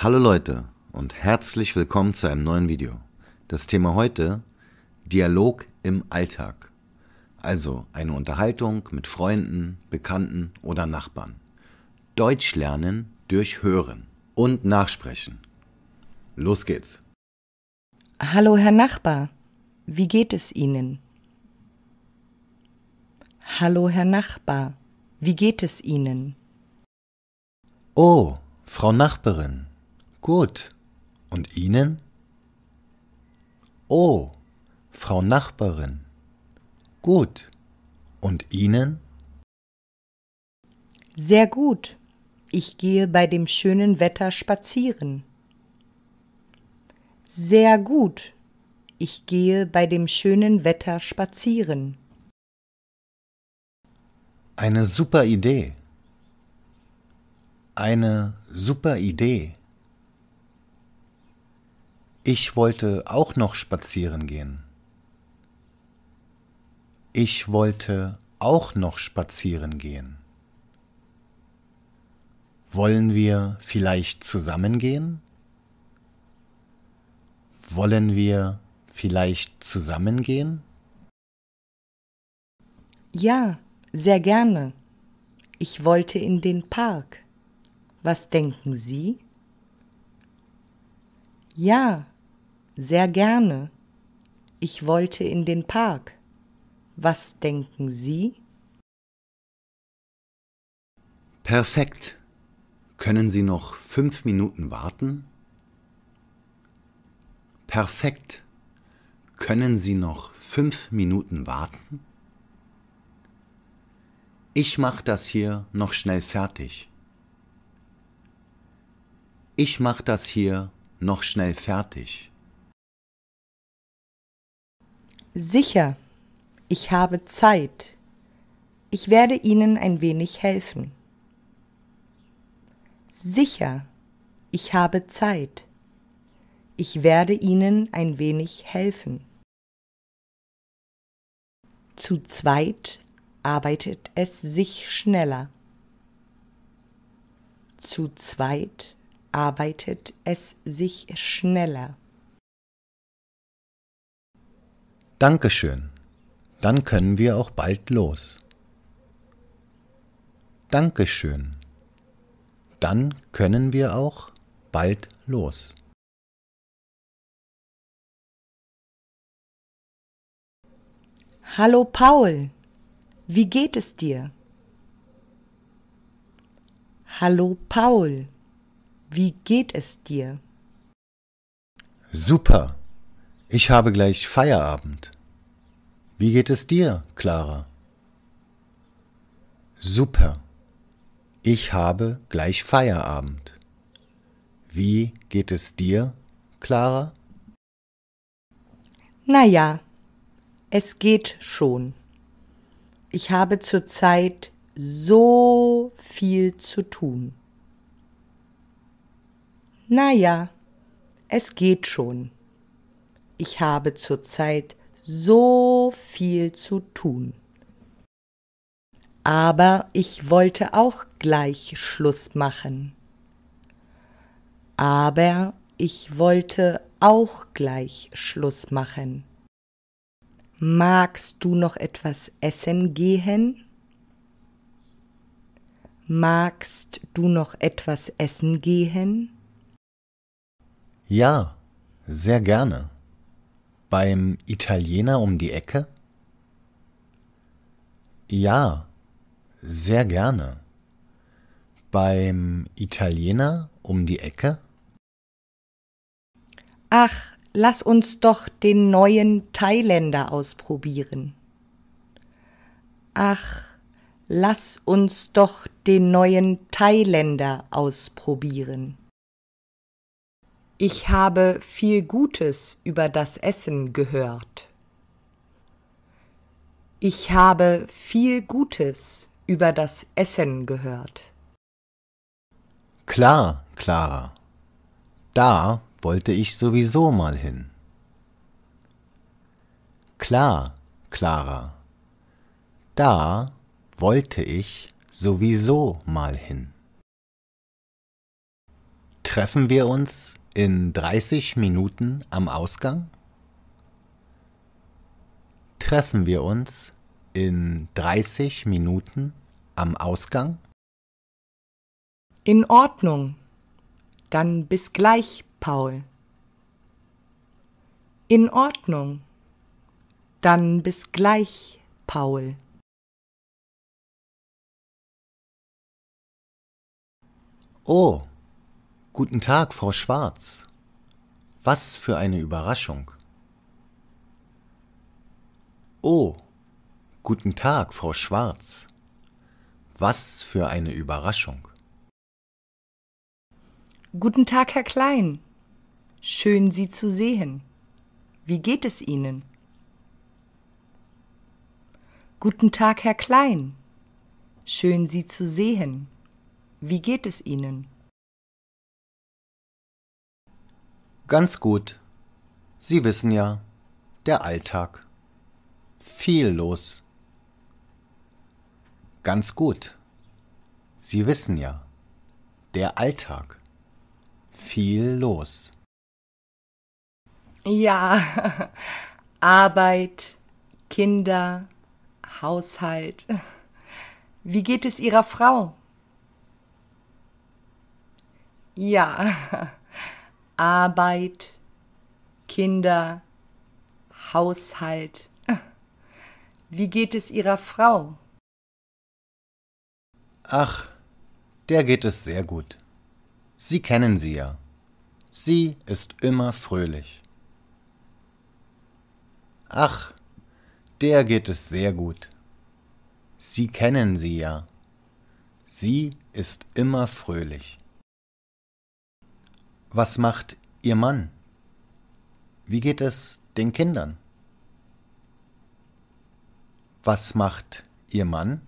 Hallo Leute und herzlich willkommen zu einem neuen Video. Das Thema heute Dialog im Alltag. Also eine Unterhaltung mit Freunden, Bekannten oder Nachbarn. Deutsch lernen durch Hören und Nachsprechen. Los geht's. Hallo Herr Nachbar, wie geht es Ihnen? Hallo Herr Nachbar, wie geht es Ihnen? Oh, Frau Nachbarin, Gut. Und Ihnen? Oh, Frau Nachbarin. Gut. Und Ihnen? Sehr gut. Ich gehe bei dem schönen Wetter spazieren. Sehr gut. Ich gehe bei dem schönen Wetter spazieren. Eine super Idee. Eine super Idee. Ich wollte auch noch spazieren gehen. Ich wollte auch noch spazieren gehen. Wollen wir vielleicht zusammen gehen? Wollen wir vielleicht zusammen gehen? Ja, sehr gerne. Ich wollte in den Park. Was denken Sie? Ja, sehr gerne. Ich wollte in den Park. Was denken Sie? Perfekt. Können Sie noch fünf Minuten warten? Perfekt. Können Sie noch fünf Minuten warten? Ich mach das hier noch schnell fertig. Ich mach das hier noch schnell fertig. Sicher, ich habe Zeit. Ich werde Ihnen ein wenig helfen. Sicher, ich habe Zeit. Ich werde Ihnen ein wenig helfen. Zu zweit arbeitet es sich schneller. Zu zweit arbeitet es sich schneller. Dankeschön. Dann können wir auch bald los. Dankeschön. Dann können wir auch bald los. Hallo Paul, wie geht es dir? Hallo Paul, wie geht es dir? Super, ich habe gleich Feierabend. Wie geht es dir, Clara? Super. Ich habe gleich Feierabend. Wie geht es dir, Clara? Na ja, es geht schon. Ich habe zurzeit so viel zu tun. Na ja, es geht schon ich habe zurzeit so viel zu tun. Aber ich wollte auch gleich Schluss machen. Aber ich wollte auch gleich Schluss machen. Magst du noch etwas essen gehen? Magst du noch etwas essen gehen? Ja, sehr gerne. Beim Italiener um die Ecke? Ja, sehr gerne. Beim Italiener um die Ecke? Ach, lass uns doch den neuen Thailänder ausprobieren. Ach, lass uns doch den neuen Thailänder ausprobieren. Ich habe viel Gutes über das Essen gehört. Ich habe viel Gutes über das Essen gehört. Klar, Clara. Da wollte ich sowieso mal hin. Klar, Clara. Da wollte ich sowieso mal hin. Treffen wir uns in 30 Minuten am Ausgang? Treffen wir uns in 30 Minuten am Ausgang? In Ordnung. Dann bis gleich, Paul. In Ordnung. Dann bis gleich, Paul. Oh, Guten Tag, Frau Schwarz. Was für eine Überraschung. Oh, guten Tag, Frau Schwarz. Was für eine Überraschung. Guten Tag, Herr Klein. Schön, Sie zu sehen. Wie geht es Ihnen? Guten Tag, Herr Klein. Schön, Sie zu sehen. Wie geht es Ihnen? Ganz gut. Sie wissen ja, der Alltag. Viel los. Ganz gut. Sie wissen ja, der Alltag. Viel los. Ja, Arbeit, Kinder, Haushalt. Wie geht es Ihrer Frau? Ja. Arbeit, Kinder, Haushalt. Wie geht es Ihrer Frau? Ach, der geht es sehr gut. Sie kennen sie ja. Sie ist immer fröhlich. Ach, der geht es sehr gut. Sie kennen sie ja. Sie ist immer fröhlich. Was macht Ihr Mann? Wie geht es den Kindern? Was macht Ihr Mann?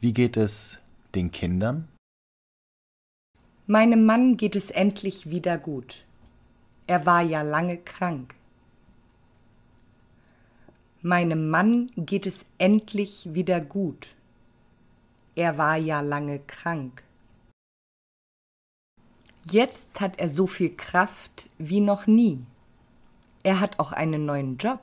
Wie geht es den Kindern? Meinem Mann geht es endlich wieder gut. Er war ja lange krank. Meinem Mann geht es endlich wieder gut. Er war ja lange krank. Jetzt hat er so viel Kraft wie noch nie. Er hat auch einen neuen Job.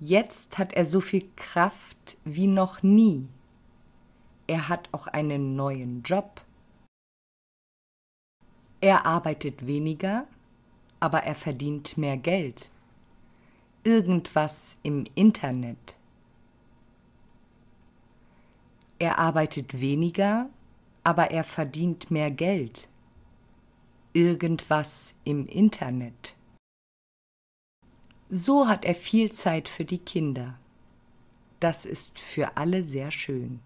Jetzt hat er so viel Kraft wie noch nie. Er hat auch einen neuen Job. Er arbeitet weniger, aber er verdient mehr Geld. Irgendwas im Internet. Er arbeitet weniger, aber aber er verdient mehr Geld. Irgendwas im Internet. So hat er viel Zeit für die Kinder. Das ist für alle sehr schön.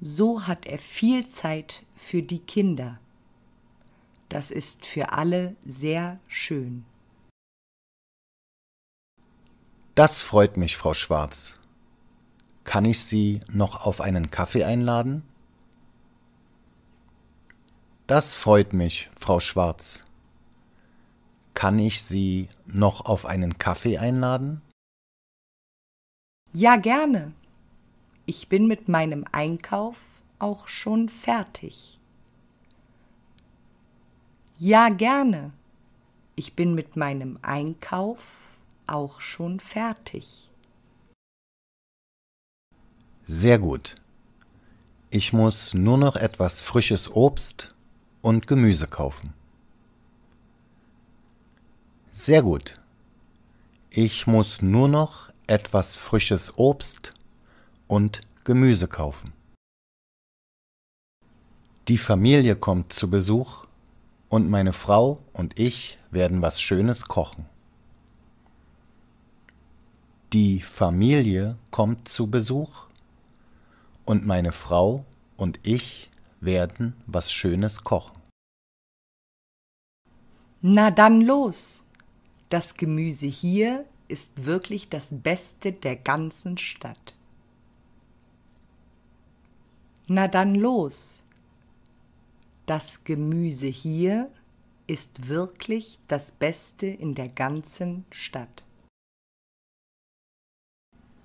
So hat er viel Zeit für die Kinder. Das ist für alle sehr schön. Das freut mich, Frau Schwarz. Kann ich Sie noch auf einen Kaffee einladen? Das freut mich, Frau Schwarz. Kann ich Sie noch auf einen Kaffee einladen? Ja, gerne. Ich bin mit meinem Einkauf auch schon fertig. Ja, gerne. Ich bin mit meinem Einkauf auch schon fertig. Sehr gut. Ich muss nur noch etwas frisches Obst und Gemüse kaufen. Sehr gut. Ich muss nur noch etwas frisches Obst und Gemüse kaufen. Die Familie kommt zu Besuch und meine Frau und ich werden was Schönes kochen. Die Familie kommt zu Besuch und meine Frau und ich werden was Schönes kochen. Na dann los! Das Gemüse hier ist wirklich das Beste der ganzen Stadt. Na dann los! Das Gemüse hier ist wirklich das Beste in der ganzen Stadt.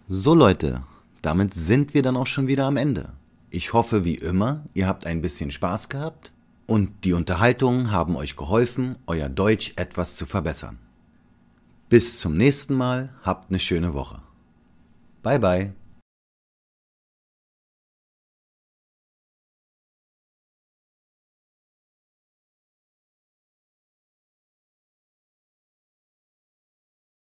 So Leute, damit sind wir dann auch schon wieder am Ende. Ich hoffe wie immer, ihr habt ein bisschen Spaß gehabt und die Unterhaltungen haben euch geholfen, euer Deutsch etwas zu verbessern. Bis zum nächsten Mal, habt eine schöne Woche. Bye bye.